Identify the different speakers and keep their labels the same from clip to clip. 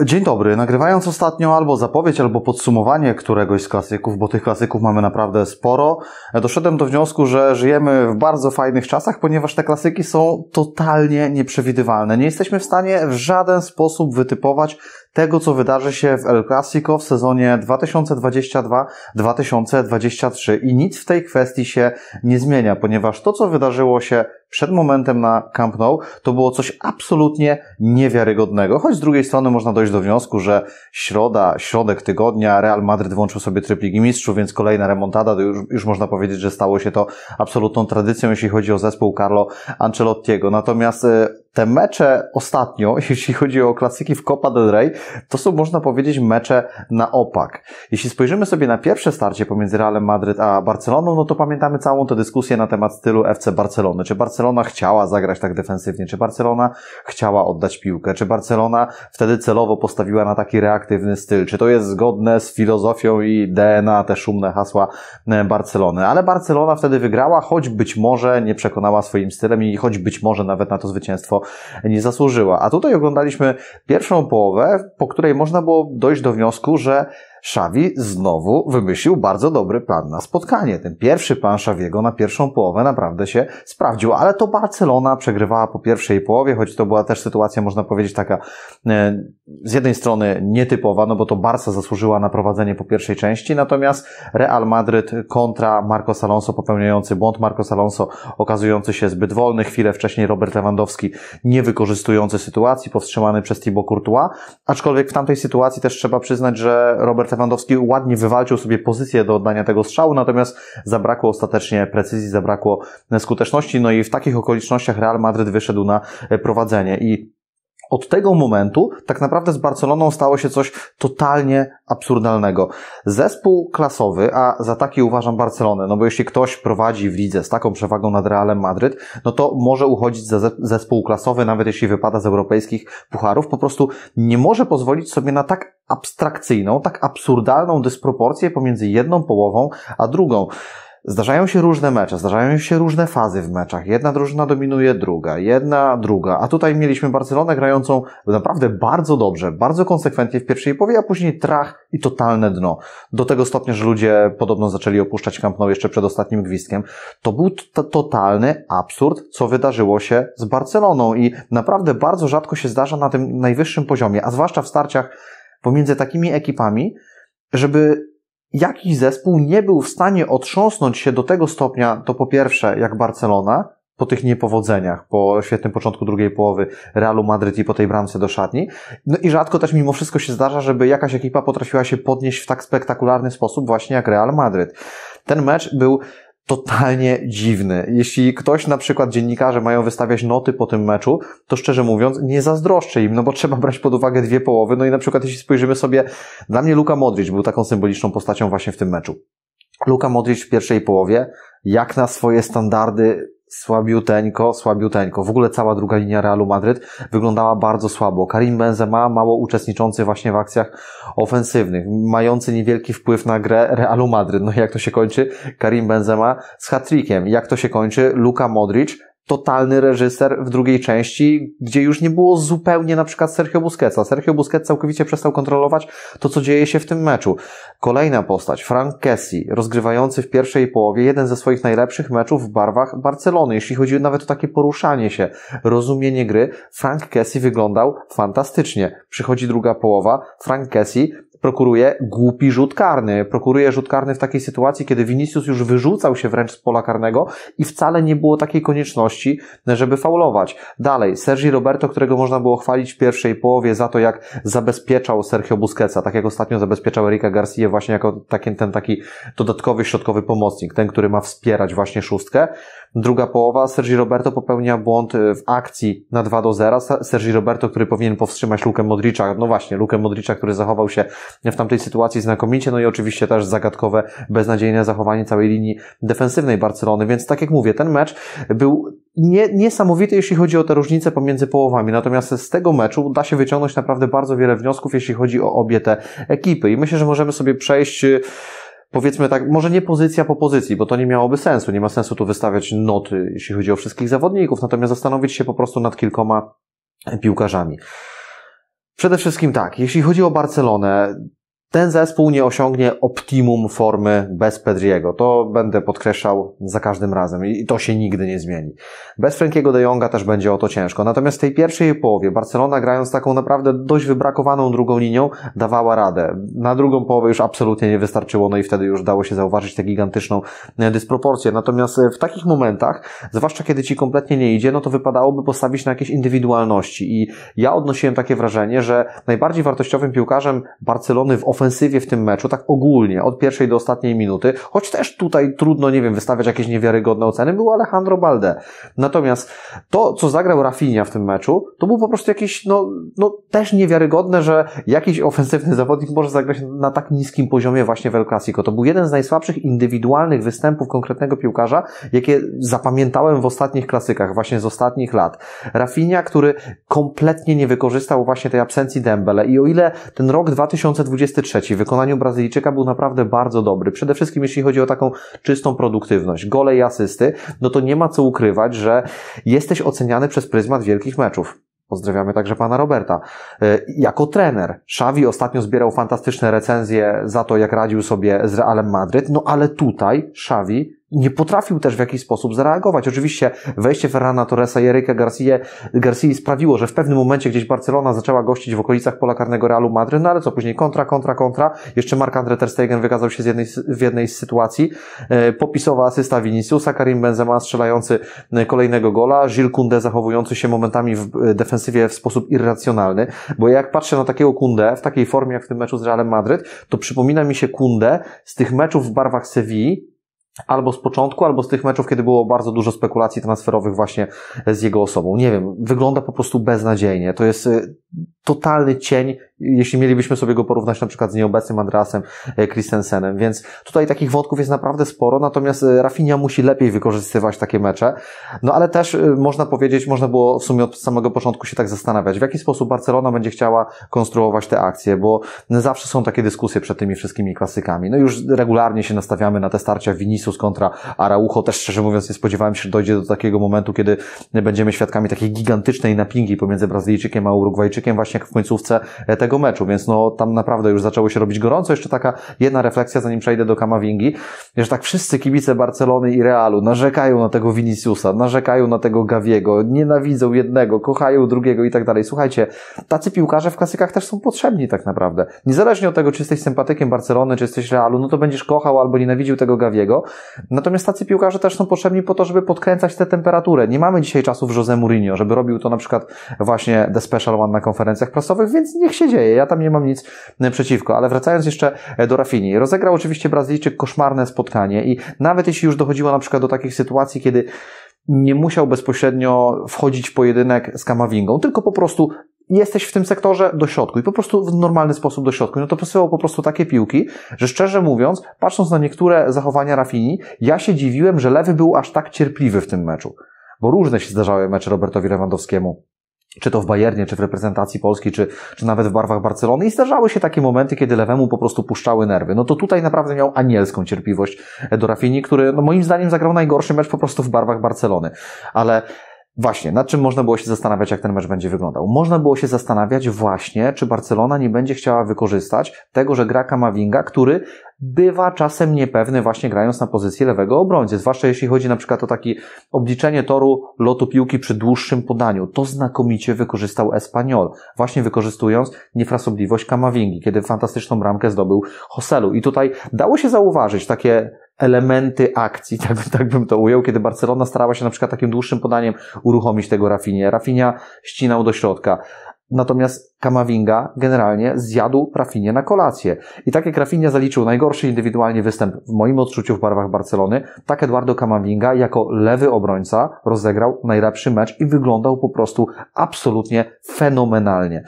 Speaker 1: Dzień dobry. Nagrywając ostatnio albo zapowiedź, albo podsumowanie któregoś z klasyków, bo tych klasyków mamy naprawdę sporo, doszedłem do wniosku, że żyjemy w bardzo fajnych czasach, ponieważ te klasyki są totalnie nieprzewidywalne. Nie jesteśmy w stanie w żaden sposób wytypować tego, co wydarzy się w El Clasico w sezonie 2022-2023 i nic w tej kwestii się nie zmienia, ponieważ to, co wydarzyło się przed momentem na Camp Nou, to było coś absolutnie niewiarygodnego. Choć z drugiej strony można dojść do wniosku, że środa, środek tygodnia Real Madrid włączył sobie tryb Ligi Mistrzów, więc kolejna remontada, już, już można powiedzieć, że stało się to absolutną tradycją, jeśli chodzi o zespół Carlo Ancelottiego. Natomiast e, te mecze ostatnio, jeśli chodzi o klasyki w Copa del Rey, to są można powiedzieć mecze na opak. Jeśli spojrzymy sobie na pierwsze starcie pomiędzy Realem Madryt a Barceloną, no to pamiętamy całą tę dyskusję na temat stylu FC Barcelony. Czy Barcelona chciała zagrać tak defensywnie? Czy Barcelona chciała oddać piłkę? Czy Barcelona wtedy celowo postawiła na taki reaktywny styl? Czy to jest zgodne z filozofią i DNA, te szumne hasła e, Barcelony? Ale Barcelona wtedy wygrała, choć być może nie przekonała swoim stylem i choć być może nawet na to zwycięstwo nie zasłużyła. A tutaj oglądaliśmy pierwszą połowę, po której można było dojść do wniosku, że Szawi znowu wymyślił bardzo dobry plan na spotkanie. Ten pierwszy plan Szawiego na pierwszą połowę naprawdę się sprawdził, ale to Barcelona przegrywała po pierwszej połowie, choć to była też sytuacja, można powiedzieć, taka e, z jednej strony nietypowa, no bo to Barca zasłużyła na prowadzenie po pierwszej części, natomiast Real Madryt kontra Marcos Alonso popełniający błąd, Marcos Alonso okazujący się zbyt wolny, chwilę wcześniej Robert Lewandowski nie wykorzystujący sytuacji, powstrzymany przez Thibaut Courtois, aczkolwiek w tamtej sytuacji też trzeba przyznać, że Robert Lewandowski ładnie wywalczył sobie pozycję do oddania tego strzału, natomiast zabrakło ostatecznie precyzji, zabrakło skuteczności, no i w takich okolicznościach Real Madrid wyszedł na prowadzenie i od tego momentu tak naprawdę z Barceloną stało się coś totalnie absurdalnego. Zespół klasowy, a za taki uważam Barcelonę, no bo jeśli ktoś prowadzi w lidze z taką przewagą nad Realem Madryt, no to może uchodzić za zespół klasowy, nawet jeśli wypada z europejskich pucharów, po prostu nie może pozwolić sobie na tak abstrakcyjną, tak absurdalną dysproporcję pomiędzy jedną połową a drugą. Zdarzają się różne mecze, zdarzają się różne fazy w meczach. Jedna drużyna dominuje druga, jedna druga. A tutaj mieliśmy Barcelonę grającą naprawdę bardzo dobrze, bardzo konsekwentnie w pierwszej połowie, a później trach i totalne dno. Do tego stopnia, że ludzie podobno zaczęli opuszczać Camp Nou jeszcze przed ostatnim gwizdkiem. To był totalny absurd, co wydarzyło się z Barceloną i naprawdę bardzo rzadko się zdarza na tym najwyższym poziomie, a zwłaszcza w starciach pomiędzy takimi ekipami, żeby jakiś zespół nie był w stanie otrząsnąć się do tego stopnia, to po pierwsze, jak Barcelona, po tych niepowodzeniach, po świetnym początku drugiej połowy Realu Madryt i po tej bramce do szatni. No i rzadko też mimo wszystko się zdarza, żeby jakaś ekipa potrafiła się podnieść w tak spektakularny sposób właśnie jak Real Madryt. Ten mecz był totalnie dziwny. Jeśli ktoś, na przykład dziennikarze mają wystawiać noty po tym meczu, to szczerze mówiąc nie zazdroszczę im, no bo trzeba brać pod uwagę dwie połowy, no i na przykład jeśli spojrzymy sobie, dla mnie Luka Modric był taką symboliczną postacią właśnie w tym meczu. Luka Modric w pierwszej połowie, jak na swoje standardy słabiuteńko, słabiuteńko. W ogóle cała druga linia Realu Madryt wyglądała bardzo słabo. Karim Benzema, mało uczestniczący właśnie w akcjach ofensywnych, mający niewielki wpływ na grę Realu Madryt. No i jak to się kończy? Karim Benzema z hat -trickiem. Jak to się kończy? Luka Modric totalny reżyser w drugiej części, gdzie już nie było zupełnie na przykład Sergio Busquetsa. Sergio Busquets całkowicie przestał kontrolować to, co dzieje się w tym meczu. Kolejna postać, Frank Kessi, rozgrywający w pierwszej połowie jeden ze swoich najlepszych meczów w barwach Barcelony. Jeśli chodzi nawet o takie poruszanie się, rozumienie gry, Frank Kessi wyglądał fantastycznie. Przychodzi druga połowa, Frank Kessi prokuruje głupi rzut karny. Prokuruje rzut karny w takiej sytuacji, kiedy Vinicius już wyrzucał się wręcz z pola karnego i wcale nie było takiej konieczności, żeby faulować. Dalej, Sergi Roberto, którego można było chwalić w pierwszej połowie za to, jak zabezpieczał Sergio Busquetsa, tak jak ostatnio zabezpieczał Erika Garcia właśnie jako taki, ten taki dodatkowy środkowy pomocnik, ten, który ma wspierać właśnie szóstkę. Druga połowa, Sergi Roberto popełnia błąd e, w akcji na 2 do 0. Sergi Roberto, który powinien powstrzymać Lukę Modricza, no właśnie, Lukę Modricza, który zachował się w tamtej sytuacji znakomicie, no i oczywiście też zagadkowe, beznadziejne zachowanie całej linii defensywnej Barcelony, więc tak jak mówię, ten mecz był nie, niesamowity, jeśli chodzi o te różnice pomiędzy połowami, natomiast z tego meczu da się wyciągnąć naprawdę bardzo wiele wniosków, jeśli chodzi o obie te ekipy i myślę, że możemy sobie przejść y, powiedzmy tak, może nie pozycja po pozycji, bo to nie miałoby sensu. Nie ma sensu tu wystawiać noty, jeśli chodzi o wszystkich zawodników, natomiast zastanowić się po prostu nad kilkoma piłkarzami. Przede wszystkim tak, jeśli chodzi o Barcelonę, ten zespół nie osiągnie optimum formy bez Pedriego. To będę podkreślał za każdym razem i to się nigdy nie zmieni. Bez Frankiego de Jonga też będzie o to ciężko. Natomiast w tej pierwszej połowie Barcelona grając taką naprawdę dość wybrakowaną drugą linią dawała radę. Na drugą połowę już absolutnie nie wystarczyło, no i wtedy już dało się zauważyć tę gigantyczną e, dysproporcję. Natomiast e, w takich momentach, zwłaszcza kiedy ci kompletnie nie idzie, no to wypadałoby postawić na jakieś indywidualności i ja odnosiłem takie wrażenie, że najbardziej wartościowym piłkarzem Barcelony w ofensywie ofensywie w tym meczu, tak ogólnie, od pierwszej do ostatniej minuty, choć też tutaj trudno, nie wiem, wystawiać jakieś niewiarygodne oceny, był Alejandro Balde. Natomiast to, co zagrał Rafinha w tym meczu, to był po prostu jakiś, no, no też niewiarygodne, że jakiś ofensywny zawodnik może zagrać na tak niskim poziomie właśnie w El Clasico. To był jeden z najsłabszych indywidualnych występów konkretnego piłkarza, jakie zapamiętałem w ostatnich klasykach, właśnie z ostatnich lat. Rafinha, który kompletnie nie wykorzystał właśnie tej absencji Dembele i o ile ten rok 2023 trzeci w wykonaniu Brazylijczyka był naprawdę bardzo dobry. Przede wszystkim jeśli chodzi o taką czystą produktywność, gole i asysty, no to nie ma co ukrywać, że jesteś oceniany przez pryzmat wielkich meczów. Pozdrawiamy także pana Roberta. E, jako trener, Xavi ostatnio zbierał fantastyczne recenzje za to, jak radził sobie z Realem Madryt, no ale tutaj Xavi nie potrafił też w jakiś sposób zareagować. Oczywiście wejście Ferrana Torresa i Erika Garcia, Garcia sprawiło, że w pewnym momencie gdzieś Barcelona zaczęła gościć w okolicach pola karnego Realu Madryt, no ale co później kontra, kontra, kontra. Jeszcze Mark-Andre Ter Stegen wykazał się z jednej, w jednej z sytuacji. E, popisowa asysta Viniciusa, Karim Benzema strzelający e, kolejnego gola, Gilles Kunde zachowujący się momentami w e, defensywie w sposób irracjonalny, bo jak patrzę na takiego Kunde w takiej formie jak w tym meczu z Realem Madryt, to przypomina mi się Kunde z tych meczów w barwach Sewilli, Albo z początku, albo z tych meczów, kiedy było bardzo dużo spekulacji transferowych właśnie z jego osobą. Nie wiem, wygląda po prostu beznadziejnie. To jest y, totalny cień jeśli mielibyśmy sobie go porównać na przykład z nieobecnym Andreasem e, Christensenem, więc tutaj takich wątków jest naprawdę sporo, natomiast e, Rafinha musi lepiej wykorzystywać takie mecze, no ale też e, można powiedzieć, można było w sumie od samego początku się tak zastanawiać, w jaki sposób Barcelona będzie chciała konstruować te akcje, bo zawsze są takie dyskusje przed tymi wszystkimi klasykami, no już regularnie się nastawiamy na te starcia Vinicius kontra Araujo, też szczerze mówiąc nie spodziewałem się, że dojdzie do takiego momentu, kiedy będziemy świadkami takiej gigantycznej napingi pomiędzy Brazylijczykiem a Urugwajczykiem właśnie jak w końcówce tego meczu, więc no tam naprawdę już zaczęło się robić gorąco. Jeszcze taka jedna refleksja, zanim przejdę do Kamawingi, że tak wszyscy kibice Barcelony i Realu narzekają na tego Viniciusa, narzekają na tego Gaviego, nienawidzą jednego, kochają drugiego i tak dalej. Słuchajcie, tacy piłkarze w klasykach też są potrzebni tak naprawdę. Niezależnie od tego, czy jesteś sympatykiem Barcelony, czy jesteś Realu, no to będziesz kochał albo nienawidził tego Gaviego. Natomiast tacy piłkarze też są potrzebni po to, żeby podkręcać tę temperaturę. Nie mamy dzisiaj czasów Jose Mourinho, żeby robił to na przykład właśnie The Special One na konferencjach prasowych, więc niech się dzieje dzieje. Ja tam nie mam nic e, przeciwko. Ale wracając jeszcze e, do Rafini. Rozegrał oczywiście Brazylijczyk koszmarne spotkanie i nawet jeśli już dochodziło na przykład do takich sytuacji, kiedy nie musiał bezpośrednio wchodzić w pojedynek z Kamawingą, tylko po prostu jesteś w tym sektorze do środku i po prostu w normalny sposób do środku. No to posyłał po prostu takie piłki, że szczerze mówiąc, patrząc na niektóre zachowania Rafini, ja się dziwiłem, że lewy był aż tak cierpliwy w tym meczu. Bo różne się zdarzały mecze Robertowi Lewandowskiemu czy to w Bayernie, czy w reprezentacji Polski, czy, czy nawet w barwach Barcelony i zdarzały się takie momenty, kiedy lewemu po prostu puszczały nerwy. No to tutaj naprawdę miał anielską cierpliwość do Rafini, który no moim zdaniem zagrał najgorszy mecz po prostu w barwach Barcelony. Ale Właśnie, nad czym można było się zastanawiać, jak ten mecz będzie wyglądał? Można było się zastanawiać właśnie, czy Barcelona nie będzie chciała wykorzystać tego, że gra Kamavinga, który bywa czasem niepewny właśnie grając na pozycji lewego obrońcy, zwłaszcza jeśli chodzi na przykład o takie obliczenie toru lotu piłki przy dłuższym podaniu. To znakomicie wykorzystał Espanyol, właśnie wykorzystując niefrasobliwość Kamavingi, kiedy fantastyczną bramkę zdobył Hoselu. I tutaj dało się zauważyć takie elementy akcji, tak, tak bym to ujął, kiedy Barcelona starała się na przykład takim dłuższym podaniem uruchomić tego Rafinie. Rafinia ścinał do środka. Natomiast Kamavinga generalnie zjadł Rafinie na kolację. I tak jak Rafinia zaliczył najgorszy indywidualnie występ w moim odczuciu w barwach Barcelony, tak Eduardo Kamavinga jako lewy obrońca rozegrał najlepszy mecz i wyglądał po prostu absolutnie fenomenalnie.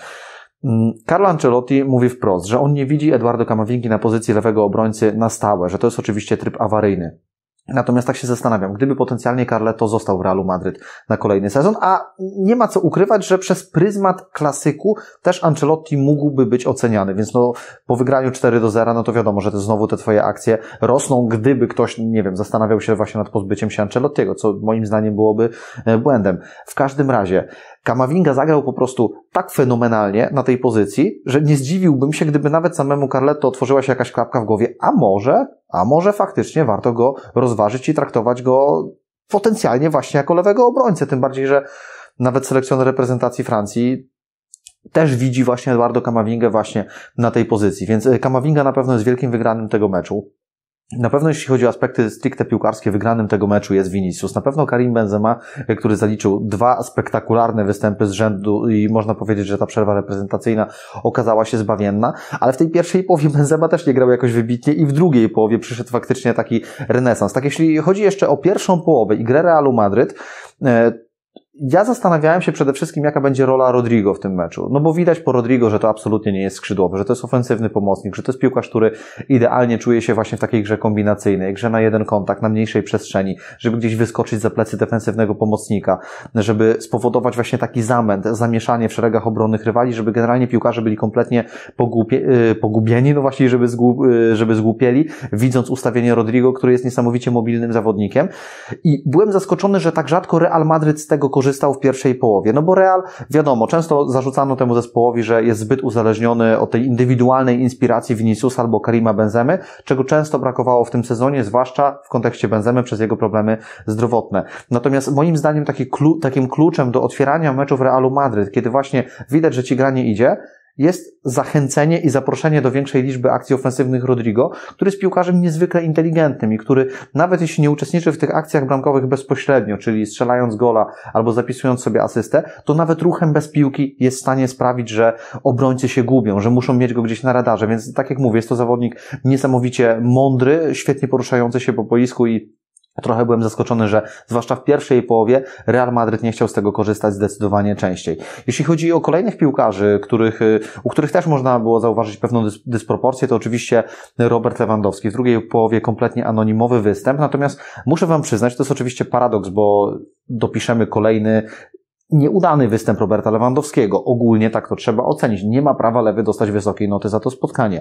Speaker 1: Mm, Carlo Ancelotti mówi wprost, że on nie widzi Eduardo Kamawinki na pozycji lewego obrońcy na stałe, że to jest oczywiście tryb awaryjny. Natomiast tak się zastanawiam, gdyby potencjalnie Carleto został w Realu Madryt na kolejny sezon, a nie ma co ukrywać, że przez pryzmat klasyku też Ancelotti mógłby być oceniany, więc no po wygraniu 4 do 0, no to wiadomo, że te, znowu te twoje akcje rosną, gdyby ktoś, nie wiem, zastanawiał się właśnie nad pozbyciem się Ancelottiego, co moim zdaniem byłoby e, błędem. W każdym razie, Kamavinga zagrał po prostu tak fenomenalnie na tej pozycji, że nie zdziwiłbym się, gdyby nawet samemu Carleto otworzyła się jakaś klapka w głowie, a może a może faktycznie warto go rozważyć i traktować go potencjalnie właśnie jako lewego obrońcę, tym bardziej, że nawet selekcjoner reprezentacji Francji też widzi właśnie Eduardo Kamawingę właśnie na tej pozycji, więc Kamawinga e, na pewno jest wielkim wygranym tego meczu. Na pewno jeśli chodzi o aspekty stricte piłkarskie, wygranym tego meczu jest Vinicius. Na pewno Karim Benzema, e, który zaliczył dwa spektakularne występy z rzędu i można powiedzieć, że ta przerwa reprezentacyjna okazała się zbawienna, ale w tej pierwszej połowie Benzema też nie grał jakoś wybitnie i w drugiej połowie przyszedł faktycznie taki renesans. Tak, jeśli chodzi jeszcze o pierwszą połowę i grę Realu Madryt, e, ja zastanawiałem się przede wszystkim, jaka będzie rola Rodrigo w tym meczu. No bo widać po Rodrigo, że to absolutnie nie jest skrzydłowy, że to jest ofensywny pomocnik, że to jest piłkarz, który idealnie czuje się właśnie w takiej grze kombinacyjnej, grze na jeden kontakt, na mniejszej przestrzeni, żeby gdzieś wyskoczyć za plecy defensywnego pomocnika, żeby spowodować właśnie taki zamęt, zamieszanie w szeregach obronnych rywali, żeby generalnie piłkarze byli kompletnie pogłupie, y, pogubieni, no właśnie, żeby, zgłup, y, żeby zgłupieli, widząc ustawienie Rodrigo, który jest niesamowicie mobilnym zawodnikiem. I byłem zaskoczony, że tak rzadko Real Madrid z tego korzysta korzystał w pierwszej połowie. No bo Real, wiadomo, często zarzucano temu zespołowi, że jest zbyt uzależniony od tej indywidualnej inspiracji Viniciusa albo Karima Benzemy, czego często brakowało w tym sezonie, zwłaszcza w kontekście Benzemy przez jego problemy zdrowotne. Natomiast moim zdaniem taki klu, takim kluczem do otwierania meczów Realu Madryt, kiedy właśnie widać, że ci granie idzie, jest zachęcenie i zaproszenie do większej liczby akcji ofensywnych Rodrigo, który jest piłkarzem niezwykle inteligentnym i który nawet jeśli nie uczestniczy w tych akcjach bramkowych bezpośrednio, czyli strzelając gola albo zapisując sobie asystę, to nawet ruchem bez piłki jest w stanie sprawić, że obrońcy się gubią, że muszą mieć go gdzieś na radarze. Więc tak jak mówię, jest to zawodnik niesamowicie mądry, świetnie poruszający się po boisku i Trochę byłem zaskoczony, że zwłaszcza w pierwszej połowie Real Madryt nie chciał z tego korzystać zdecydowanie częściej. Jeśli chodzi o kolejnych piłkarzy, których, y, u których też można było zauważyć pewną dysproporcję, to oczywiście Robert Lewandowski. W drugiej połowie kompletnie anonimowy występ, natomiast muszę Wam przyznać, to jest oczywiście paradoks, bo dopiszemy kolejny nieudany występ Roberta Lewandowskiego. Ogólnie tak to trzeba ocenić. Nie ma prawa lewy dostać wysokiej noty za to spotkanie.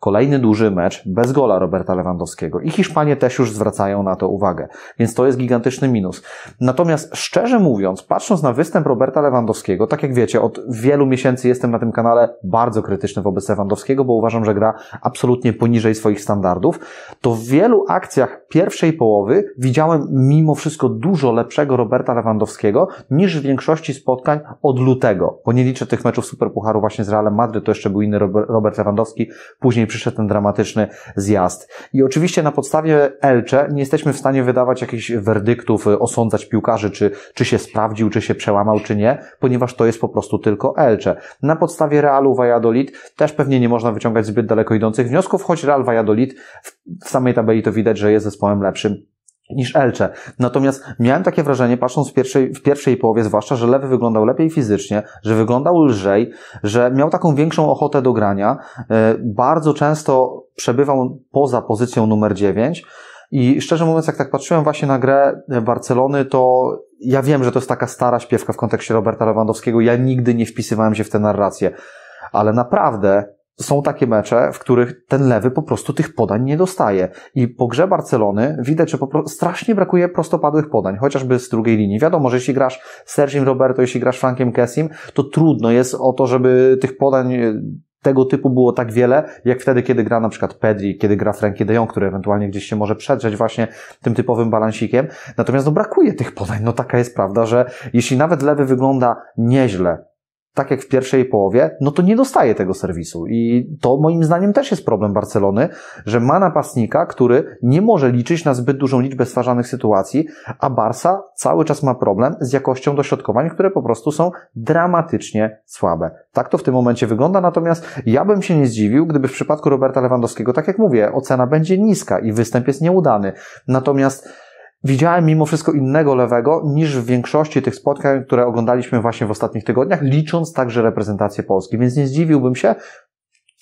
Speaker 1: Kolejny duży mecz bez gola Roberta Lewandowskiego i Hiszpanie też już zwracają na to uwagę, więc to jest gigantyczny minus. Natomiast szczerze mówiąc, patrząc na występ Roberta Lewandowskiego, tak jak wiecie, od wielu miesięcy jestem na tym kanale bardzo krytyczny wobec Lewandowskiego, bo uważam, że gra absolutnie poniżej swoich standardów, to w wielu akcjach pierwszej połowy widziałem mimo wszystko dużo lepszego Roberta Lewandowskiego niż w większości spotkań od lutego, bo nie liczę tych meczów Superpucharu właśnie z Realem Madry, to jeszcze był inny Robert Lewandowski, później później przyszedł ten dramatyczny zjazd. I oczywiście na podstawie Elcze nie jesteśmy w stanie wydawać jakichś werdyktów, y, osądzać piłkarzy, czy, czy się sprawdził, czy się przełamał, czy nie, ponieważ to jest po prostu tylko Elcze. Na podstawie Realu Valladolid też pewnie nie można wyciągać zbyt daleko idących wniosków, choć Real Valladolid w, w samej tabeli to widać, że jest zespołem lepszym niż Elcze. Natomiast miałem takie wrażenie, patrząc w pierwszej, w pierwszej połowie zwłaszcza, że Lewy wyglądał lepiej fizycznie, że wyglądał lżej, że miał taką większą ochotę do grania. E, bardzo często przebywał poza pozycją numer 9. I szczerze mówiąc, jak tak patrzyłem właśnie na grę Barcelony, to ja wiem, że to jest taka stara śpiewka w kontekście Roberta Lewandowskiego. Ja nigdy nie wpisywałem się w tę narrację. Ale naprawdę są takie mecze, w których ten lewy po prostu tych podań nie dostaje. I po grze Barcelony widać, że po prostu strasznie brakuje prostopadłych podań, chociażby z drugiej linii. Wiadomo, że jeśli grasz Sergim Roberto, jeśli grasz Frankiem Kessim, to trudno jest o to, żeby tych podań e, tego typu było tak wiele, jak wtedy, kiedy gra na przykład Pedri, kiedy gra Frankie de Jong, który ewentualnie gdzieś się może przedrzeć właśnie tym typowym balansikiem. Natomiast no brakuje tych podań. No taka jest prawda, że jeśli nawet lewy wygląda nieźle, tak jak w pierwszej połowie, no to nie dostaje tego serwisu. I to moim zdaniem też jest problem Barcelony, że ma napastnika, który nie może liczyć na zbyt dużą liczbę stwarzanych sytuacji, a Barsa cały czas ma problem z jakością dośrodkowań, które po prostu są dramatycznie słabe. Tak to w tym momencie wygląda, natomiast ja bym się nie zdziwił, gdyby w przypadku Roberta Lewandowskiego, tak jak mówię, ocena będzie niska i występ jest nieudany. Natomiast widziałem mimo wszystko innego lewego niż w większości tych spotkań, które oglądaliśmy właśnie w ostatnich tygodniach, licząc także reprezentację Polski. Więc nie zdziwiłbym się,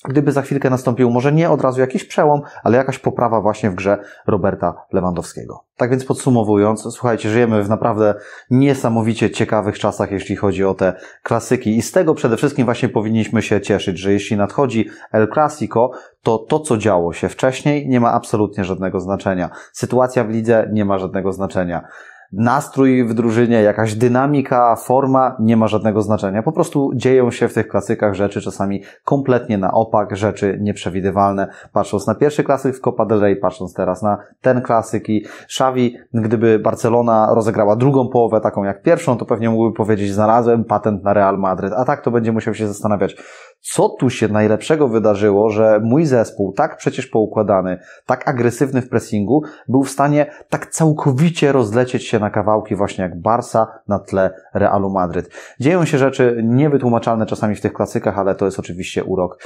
Speaker 1: gdyby za chwilkę nastąpił może nie od razu jakiś przełom, ale jakaś poprawa właśnie w grze Roberta Lewandowskiego. Tak więc podsumowując, słuchajcie, żyjemy w naprawdę niesamowicie ciekawych czasach, jeśli chodzi o te klasyki i z tego przede wszystkim właśnie powinniśmy się cieszyć, że jeśli nadchodzi El Clasico, to to, co działo się wcześniej, nie ma absolutnie żadnego znaczenia. Sytuacja w lidze nie ma żadnego znaczenia nastrój w drużynie, jakaś dynamika, forma nie ma żadnego znaczenia. Po prostu dzieją się w tych klasykach rzeczy czasami kompletnie na opak, rzeczy nieprzewidywalne. Patrząc na pierwszy klasyk w Copa del Rey, patrząc teraz na ten klasyk i Xavi, gdyby Barcelona rozegrała drugą połowę taką jak pierwszą, to pewnie mógłby powiedzieć, znalazłem patent na Real Madrid. a tak to będzie musiał się zastanawiać, co tu się najlepszego wydarzyło, że mój zespół, tak przecież poukładany, tak agresywny w pressingu, był w stanie tak całkowicie rozlecieć się na kawałki właśnie jak Barsa na tle Realu Madryt. Dzieją się rzeczy niewytłumaczalne czasami w tych klasykach, ale to jest oczywiście urok,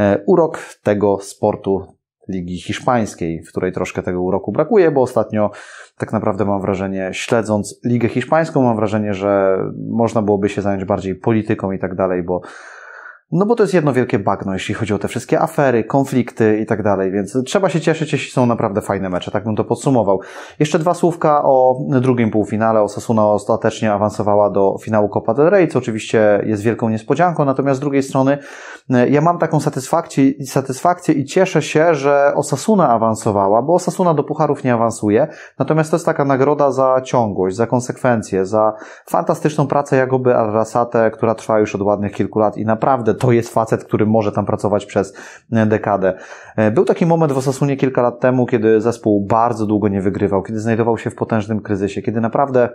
Speaker 1: e, urok tego sportu, Ligi Hiszpańskiej, w której troszkę tego uroku brakuje, bo ostatnio tak naprawdę mam wrażenie, śledząc Ligę Hiszpańską, mam wrażenie, że można byłoby się zająć bardziej polityką i tak dalej, bo no bo to jest jedno wielkie bagno, jeśli chodzi o te wszystkie afery, konflikty i tak dalej, więc trzeba się cieszyć, jeśli są naprawdę fajne mecze, tak bym to podsumował. Jeszcze dwa słówka o drugim półfinale. Osasuna ostatecznie awansowała do finału Copa del Rey, co oczywiście jest wielką niespodzianką, natomiast z drugiej strony e, ja mam taką satysfakcję, satysfakcję i cieszę się, że Osasuna awansowała, bo Osasuna do pucharów nie awansuje, natomiast to jest taka nagroda za ciągłość, za konsekwencje, za fantastyczną pracę Jagoby Arrasate, która trwa już od ładnych kilku lat i naprawdę to jest facet, który może tam pracować przez e, dekadę. E, był taki moment w Osasunie kilka lat temu, kiedy zespół bardzo długo nie wygrywał, kiedy znajdował się w potężnym kryzysie, kiedy naprawdę,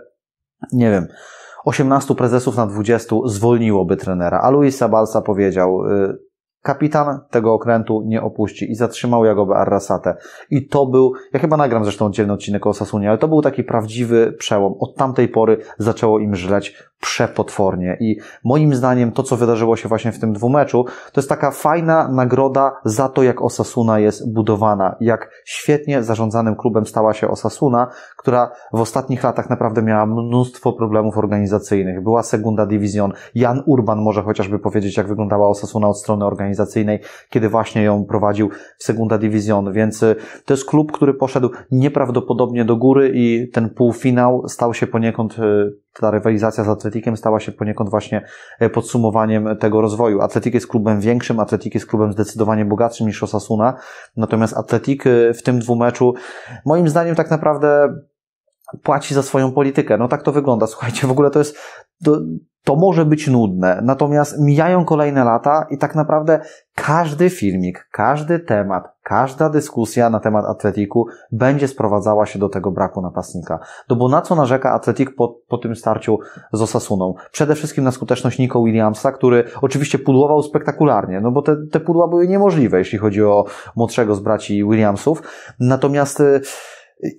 Speaker 1: nie wiem, 18 prezesów na 20 zwolniłoby trenera, a Luis Sabalsa powiedział, e, kapitan tego okrętu nie opuści i zatrzymał Jagobę Arrasate. I to był, ja chyba nagram zresztą oddzielny odcinek o Osasunie, ale to był taki prawdziwy przełom. Od tamtej pory zaczęło im żreć przepotwornie. I moim zdaniem to, co wydarzyło się właśnie w tym dwumeczu, to jest taka fajna nagroda za to, jak Osasuna jest budowana, jak świetnie zarządzanym klubem stała się Osasuna, która w ostatnich latach naprawdę miała mnóstwo problemów organizacyjnych. Była segunda division. Jan Urban może chociażby powiedzieć, jak wyglądała Osasuna od strony organizacyjnej, kiedy właśnie ją prowadził w segunda division, więc y, to jest klub, który poszedł nieprawdopodobnie do góry i ten półfinał stał się poniekąd y, ta rywalizacja z Atletikiem stała się poniekąd właśnie e, podsumowaniem tego rozwoju. Atletik jest klubem większym, Atletik jest klubem zdecydowanie bogatszym niż Osasuna, natomiast Atletik e, w tym dwumeczu moim zdaniem tak naprawdę płaci za swoją politykę. No tak to wygląda, słuchajcie, w ogóle to jest, to, to może być nudne, natomiast mijają kolejne lata i tak naprawdę każdy filmik, każdy temat, każda dyskusja na temat Atletiku będzie sprowadzała się do tego braku napastnika. No bo na co narzeka Atletik po, po tym starciu z Osasuną? Przede wszystkim na skuteczność Nico Williamsa, który oczywiście pudłował spektakularnie, no bo te, te pudła były niemożliwe, jeśli chodzi o młodszego z braci Williamsów. Natomiast y,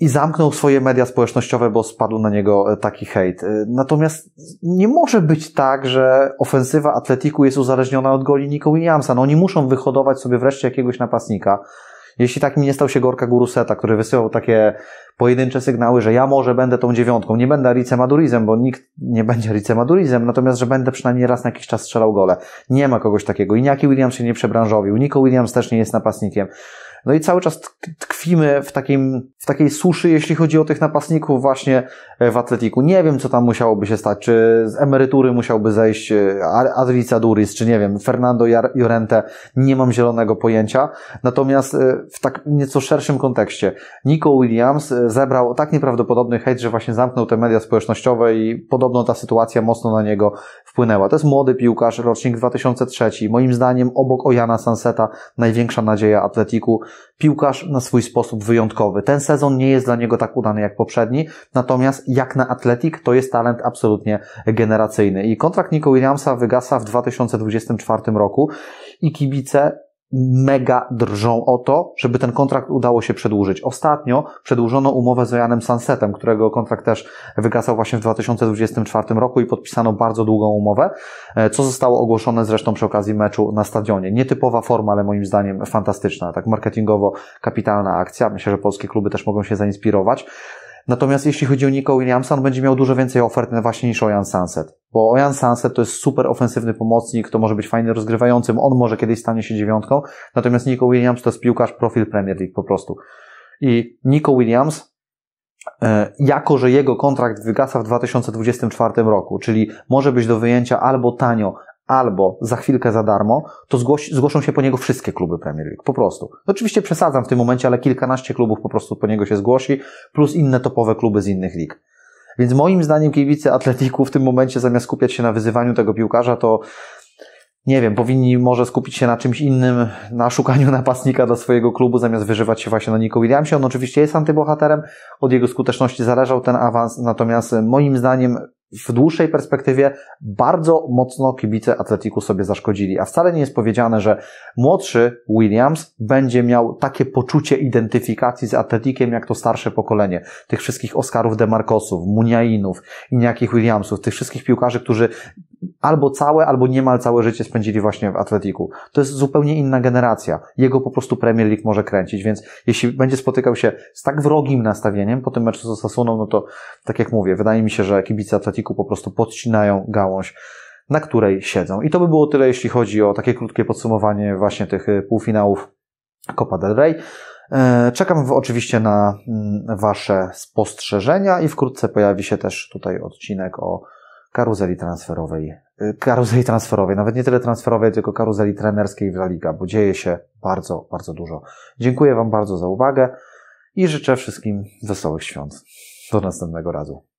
Speaker 1: i zamknął swoje media społecznościowe, bo spadł na niego e, taki hejt. E, natomiast nie może być tak, że ofensywa Atletiku jest uzależniona od goli Nico Williamsa. No oni muszą wyhodować sobie wreszcie jakiegoś napastnika. Jeśli takim nie stał się Gorka Guruseta, który wysyłał takie pojedyncze sygnały, że ja może będę tą dziewiątką, nie będę Rice Madurizem, bo nikt nie będzie Rice Madurizem, natomiast, że będę przynajmniej raz na jakiś czas strzelał gole. Nie ma kogoś takiego. niaki Williams się nie przebranżowił, Nico Williams też nie jest napastnikiem. No i cały czas tkwimy w, takim, w takiej suszy, jeśli chodzi o tych napastników właśnie e, w Atletiku. Nie wiem, co tam musiałoby się stać, czy z emerytury musiałby zejść e, Adrica Duris, czy nie wiem, Fernando Llorente, nie mam zielonego pojęcia. Natomiast e, w tak nieco szerszym kontekście, Nico Williams zebrał tak nieprawdopodobny hejt, że właśnie zamknął te media społecznościowe i podobno ta sytuacja mocno na niego wpłynęła. To jest młody piłkarz, rocznik 2003, moim zdaniem obok Ojana Sanseta największa nadzieja Atletiku piłkarz na swój sposób wyjątkowy. Ten sezon nie jest dla niego tak udany jak poprzedni, natomiast jak na Atletik to jest talent absolutnie generacyjny. I kontrakt Nico Williamsa wygasa w 2024 roku i kibice mega drżą o to, żeby ten kontrakt udało się przedłużyć. Ostatnio przedłużono umowę z Ojanem Sunsetem, którego kontrakt też wygasał właśnie w 2024 roku i podpisano bardzo długą umowę, e, co zostało ogłoszone zresztą przy okazji meczu na stadionie. Nietypowa forma, ale moim zdaniem fantastyczna, tak marketingowo kapitalna akcja. Myślę, że polskie kluby też mogą się zainspirować. Natomiast jeśli chodzi o Nico Williamsa, on będzie miał dużo więcej ofert właśnie niż Ojan Sunset. Bo Ojan Sunset to jest super ofensywny pomocnik, to może być fajny rozgrywającym, on może kiedyś stanie się dziewiątką. Natomiast Nico Williams to jest piłkarz profil Premier League po prostu. I Nico Williams, e, jako że jego kontrakt wygasa w 2024 roku, czyli może być do wyjęcia albo tanio, albo za chwilkę za darmo, to zgłoś, zgłoszą się po niego wszystkie kluby Premier League, po prostu. Oczywiście przesadzam w tym momencie, ale kilkanaście klubów po prostu po niego się zgłosi, plus inne topowe kluby z innych lig. Więc moim zdaniem kibice Atletiku w tym momencie zamiast skupiać się na wyzywaniu tego piłkarza, to nie wiem, powinni może skupić się na czymś innym, na szukaniu napastnika dla swojego klubu, zamiast wyżywać się właśnie na Nico Williamsie. On oczywiście jest antybohaterem, od jego skuteczności zależał ten awans, natomiast moim zdaniem w dłuższej perspektywie bardzo mocno kibice Atletiku sobie zaszkodzili, a wcale nie jest powiedziane, że młodszy Williams będzie miał takie poczucie identyfikacji z Atletikiem jak to starsze pokolenie. Tych wszystkich Oscarów Demarcosów, Muniainów, Iniakich Williamsów, tych wszystkich piłkarzy, którzy albo całe, albo niemal całe życie spędzili właśnie w Atletiku. To jest zupełnie inna generacja. Jego po prostu Premier League może kręcić, więc jeśli będzie spotykał się z tak wrogim nastawieniem po tym meczu z Osasuną, no to tak jak mówię, wydaje mi się, że kibice Atletiku po prostu podcinają gałąź na której siedzą. I to by było tyle, jeśli chodzi o takie krótkie podsumowanie właśnie tych y, półfinałów Copa del Rey. E, czekam oczywiście na mm, Wasze spostrzeżenia i wkrótce pojawi się też tutaj odcinek o karuzeli transferowej. Y, karuzeli transferowej, nawet nie tyle transferowej, tylko karuzeli trenerskiej w La Liga, bo dzieje się bardzo, bardzo dużo. Dziękuję Wam bardzo za uwagę i życzę wszystkim wesołych świąt. Do następnego razu.